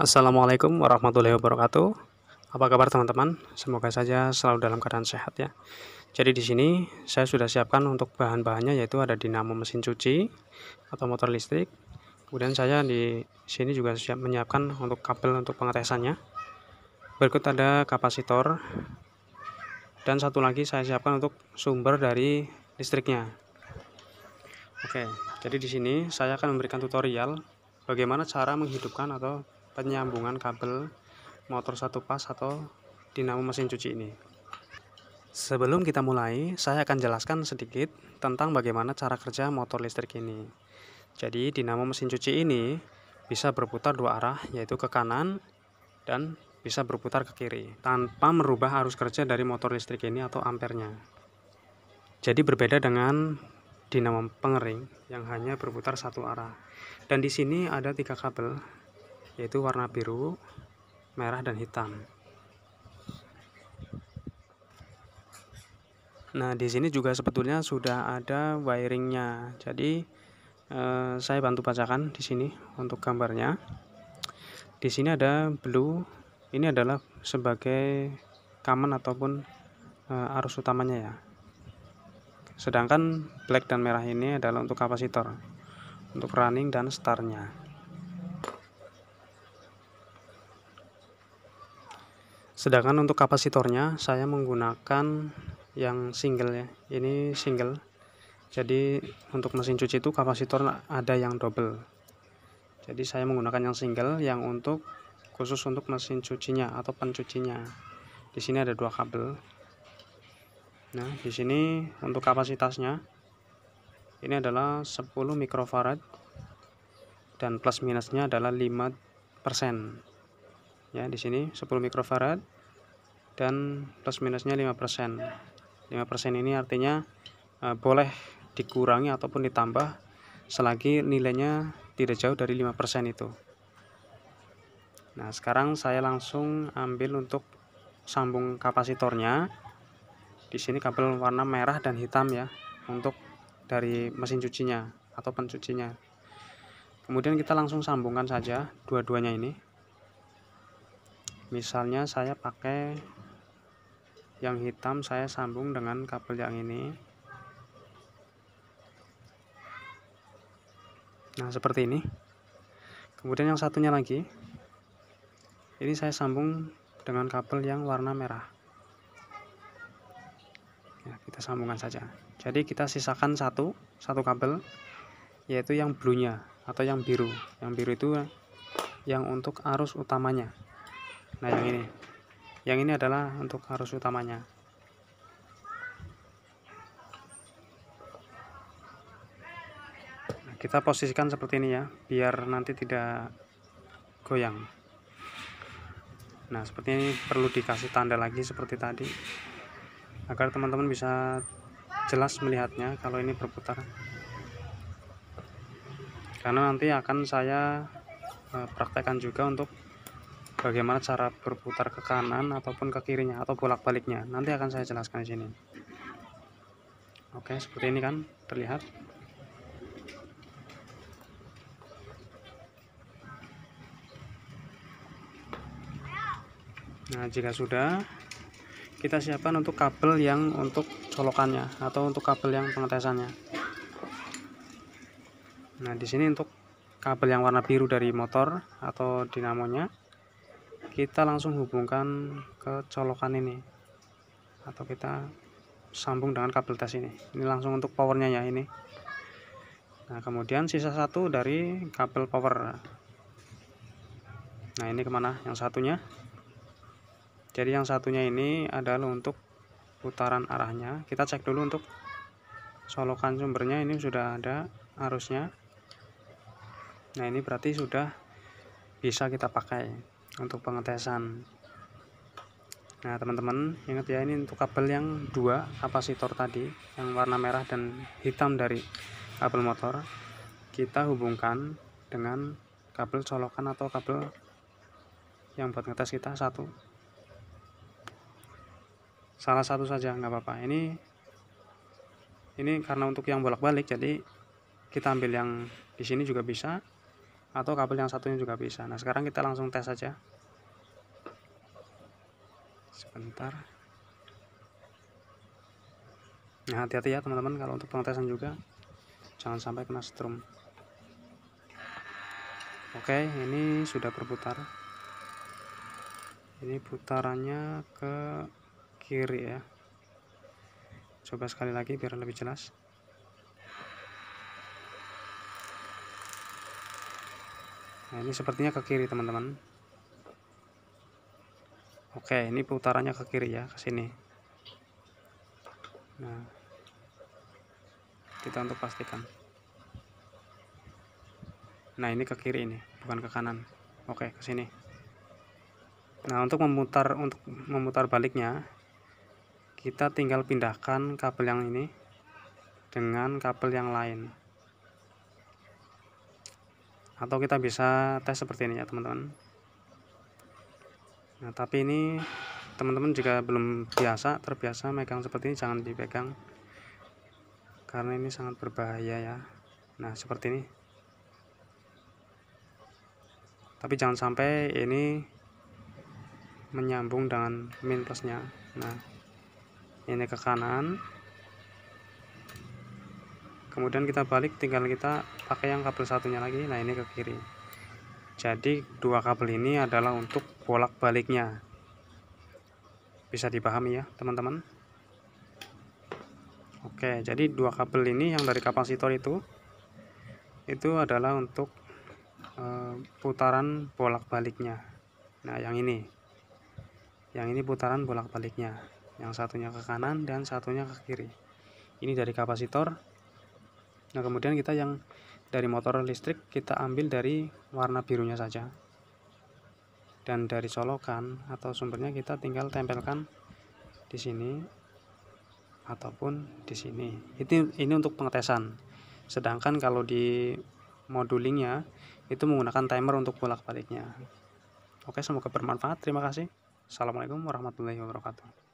Assalamualaikum warahmatullahi wabarakatuh. Apa kabar teman-teman? Semoga saja selalu dalam keadaan sehat ya. Jadi di sini saya sudah siapkan untuk bahan-bahannya yaitu ada dinamo mesin cuci atau motor listrik. Kemudian saya di sini juga siap menyiapkan untuk kabel untuk pengetesannya. Berikut ada kapasitor dan satu lagi saya siapkan untuk sumber dari listriknya. Oke, jadi di sini saya akan memberikan tutorial bagaimana cara menghidupkan atau penyambungan kabel motor satu pas atau dinamo mesin cuci ini. Sebelum kita mulai, saya akan jelaskan sedikit tentang bagaimana cara kerja motor listrik ini. Jadi, dinamo mesin cuci ini bisa berputar dua arah, yaitu ke kanan dan bisa berputar ke kiri, tanpa merubah arus kerja dari motor listrik ini atau ampernya. Jadi berbeda dengan dinamo pengering yang hanya berputar satu arah. Dan di sini ada tiga kabel yaitu warna biru, merah, dan hitam. Nah, di sini juga sebetulnya sudah ada wiringnya. Jadi, eh, saya bantu bacakan di sini untuk gambarnya. Di sini ada blue. Ini adalah sebagai common ataupun eh, arus utamanya ya. Sedangkan black dan merah ini adalah untuk kapasitor, untuk running dan startnya. Sedangkan untuk kapasitornya saya menggunakan yang single ya. Ini single. Jadi untuk mesin cuci itu kapasitor ada yang double. Jadi saya menggunakan yang single yang untuk khusus untuk mesin cucinya atau pencucinya. Di sini ada dua kabel. Nah, di sini untuk kapasitasnya ini adalah 10 mikrofarad dan plus minusnya adalah 5 persen ya di sini 10 mikrofarad dan plus minusnya 5% 5% ini artinya e, boleh dikurangi ataupun ditambah selagi nilainya tidak jauh dari 5% itu nah sekarang saya langsung ambil untuk sambung kapasitornya di sini kabel warna merah dan hitam ya untuk dari mesin cucinya atau pencucinya kemudian kita langsung sambungkan saja dua-duanya ini misalnya saya pakai yang hitam saya sambung dengan kabel yang ini nah seperti ini kemudian yang satunya lagi ini saya sambung dengan kabel yang warna merah ya, kita sambungkan saja jadi kita sisakan satu satu kabel yaitu yang blunya atau yang biru yang biru itu yang untuk arus utamanya nah yang ini yang ini adalah untuk arus utamanya nah, kita posisikan seperti ini ya biar nanti tidak goyang nah seperti ini perlu dikasih tanda lagi seperti tadi agar teman-teman bisa jelas melihatnya kalau ini berputar karena nanti akan saya eh, praktekkan juga untuk bagaimana cara berputar ke kanan ataupun ke kirinya atau bolak-baliknya nanti akan saya jelaskan di sini oke seperti ini kan terlihat nah jika sudah kita siapkan untuk kabel yang untuk colokannya atau untuk kabel yang pengetesannya nah di sini untuk kabel yang warna biru dari motor atau dinamonya kita langsung hubungkan ke colokan ini atau kita sambung dengan kabel tes ini ini langsung untuk powernya ya ini nah kemudian sisa satu dari kabel power nah ini kemana yang satunya jadi yang satunya ini adalah untuk putaran arahnya kita cek dulu untuk colokan sumbernya ini sudah ada arusnya nah ini berarti sudah bisa kita pakai untuk pengetesan nah teman-teman ingat ya ini untuk kabel yang dua kapasitor tadi yang warna merah dan hitam dari kabel motor kita hubungkan dengan kabel colokan atau kabel yang buat ngetes kita satu salah satu saja nggak apa-apa ini ini karena untuk yang bolak-balik jadi kita ambil yang di sini juga bisa atau kabel yang satunya juga bisa nah sekarang kita langsung tes saja sebentar nah hati-hati ya teman-teman kalau untuk pengetesan juga jangan sampai kena strum oke ini sudah berputar ini putarannya ke kiri ya coba sekali lagi biar lebih jelas nah, ini sepertinya ke kiri teman-teman oke ini putarannya ke kiri ya ke sini nah kita untuk pastikan nah ini ke kiri ini bukan ke kanan oke ke sini nah untuk memutar untuk memutar baliknya kita tinggal pindahkan kabel yang ini dengan kabel yang lain atau kita bisa tes seperti ini ya teman-teman nah tapi ini teman-teman jika belum biasa terbiasa megang seperti ini jangan dipegang karena ini sangat berbahaya ya nah seperti ini tapi jangan sampai ini menyambung dengan min plusnya nah ini ke kanan kemudian kita balik tinggal kita pakai yang kabel satunya lagi nah ini ke kiri jadi dua kabel ini adalah untuk bolak baliknya bisa dipahami ya teman-teman oke jadi dua kabel ini yang dari kapasitor itu itu adalah untuk e, putaran bolak baliknya nah yang ini yang ini putaran bolak baliknya yang satunya ke kanan dan satunya ke kiri ini dari kapasitor nah kemudian kita yang dari motor listrik kita ambil dari warna birunya saja dan dari colokan atau sumbernya kita tinggal tempelkan di sini ataupun di sini itu ini untuk pengetesan sedangkan kalau di modulingnya itu menggunakan timer untuk bolak-baliknya oke semoga bermanfaat terima kasih assalamualaikum warahmatullahi wabarakatuh